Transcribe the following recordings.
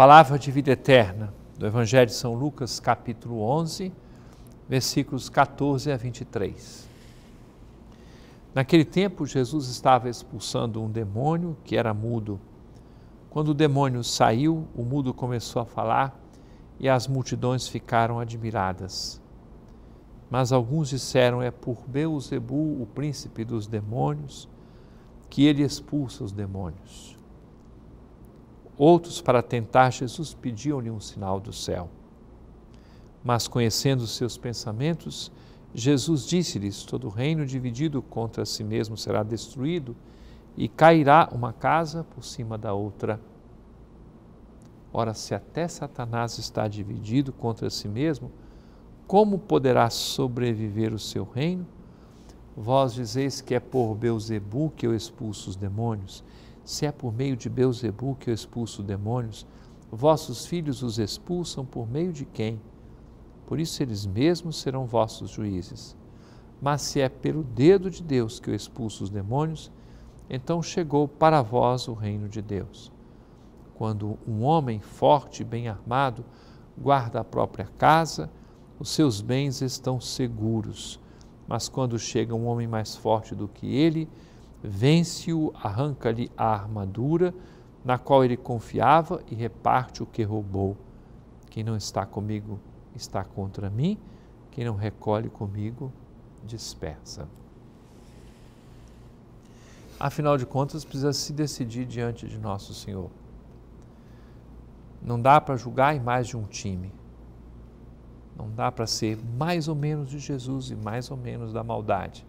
Palavra de vida eterna do Evangelho de São Lucas, capítulo 11, versículos 14 a 23. Naquele tempo, Jesus estava expulsando um demônio que era mudo. Quando o demônio saiu, o mudo começou a falar e as multidões ficaram admiradas. Mas alguns disseram: É por Beuzebu, o príncipe dos demônios, que ele expulsa os demônios. Outros, para tentar Jesus, pediam-lhe um sinal do céu. Mas, conhecendo os seus pensamentos, Jesus disse-lhes: Todo reino dividido contra si mesmo será destruído, e cairá uma casa por cima da outra. Ora, se até Satanás está dividido contra si mesmo, como poderá sobreviver o seu reino? Vós dizeis que é por Beuzebu que eu expulso os demônios. Se é por meio de Beuzebu que eu expulso demônios, vossos filhos os expulsam por meio de quem? Por isso eles mesmos serão vossos juízes. Mas se é pelo dedo de Deus que eu expulso os demônios, então chegou para vós o reino de Deus. Quando um homem forte e bem armado guarda a própria casa, os seus bens estão seguros. Mas quando chega um homem mais forte do que ele, vence-o, arranca-lhe a armadura na qual ele confiava e reparte o que roubou. Quem não está comigo está contra mim, quem não recolhe comigo dispersa. Afinal de contas, precisa se decidir diante de Nosso Senhor. Não dá para julgar em mais de um time. Não dá para ser mais ou menos de Jesus e mais ou menos da maldade.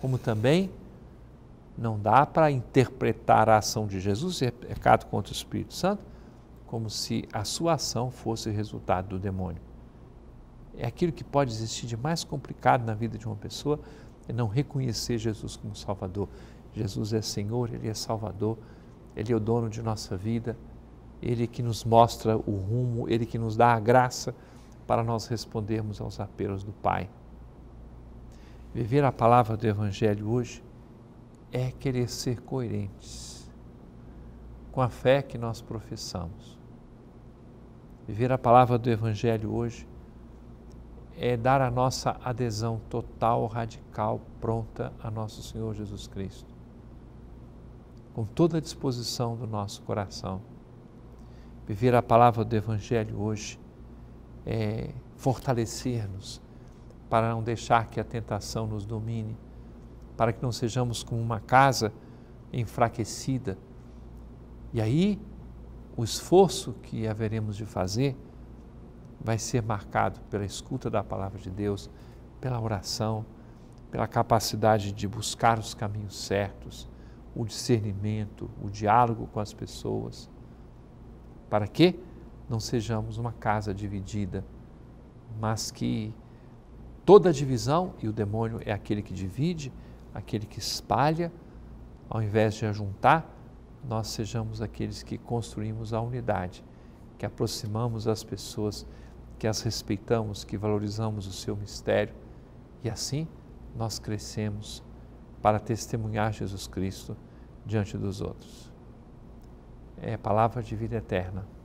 Como também não dá para interpretar a ação de Jesus, é pecado contra o Espírito Santo, como se a sua ação fosse resultado do demônio. É aquilo que pode existir de mais complicado na vida de uma pessoa, é não reconhecer Jesus como Salvador. Jesus é Senhor, Ele é Salvador, Ele é o dono de nossa vida, Ele que nos mostra o rumo, Ele que nos dá a graça para nós respondermos aos apelos do Pai. Viver a palavra do Evangelho hoje é querer ser coerentes com a fé que nós professamos. Viver a palavra do Evangelho hoje é dar a nossa adesão total, radical, pronta a nosso Senhor Jesus Cristo, com toda a disposição do nosso coração. Viver a palavra do Evangelho hoje é fortalecer-nos para não deixar que a tentação nos domine para que não sejamos como uma casa enfraquecida. E aí, o esforço que haveremos de fazer vai ser marcado pela escuta da palavra de Deus, pela oração, pela capacidade de buscar os caminhos certos, o discernimento, o diálogo com as pessoas, para que não sejamos uma casa dividida, mas que toda divisão, e o demônio é aquele que divide, aquele que espalha, ao invés de ajuntar, nós sejamos aqueles que construímos a unidade, que aproximamos as pessoas, que as respeitamos, que valorizamos o seu mistério e assim nós crescemos para testemunhar Jesus Cristo diante dos outros. É palavra de vida eterna.